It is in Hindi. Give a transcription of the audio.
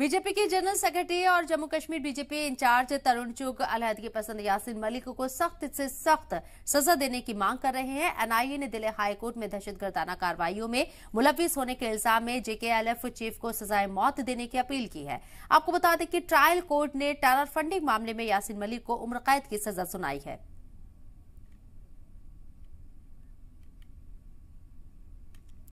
बीजेपी के जनरल सेक्रेटरी और जम्मू कश्मीर बीजेपी इंचार्ज तरुण चुग अलहदगी पसंद यासिन मलिक को सख्त से सख्त सजा देने की मांग कर रहे हैं एनआईए ने दिल्ली हाईकोर्ट में दहशत गर्दाना कार्रवाई में मुलविस होने के इल्जाम में जेकेएलएफ चीफ को सजाए मौत देने की अपील की है आपको बता दें कि ट्रायल कोर्ट ने टेरर फंडिंग मामले में यासिन मलिक को उम्र कैद की सजा सुनाई है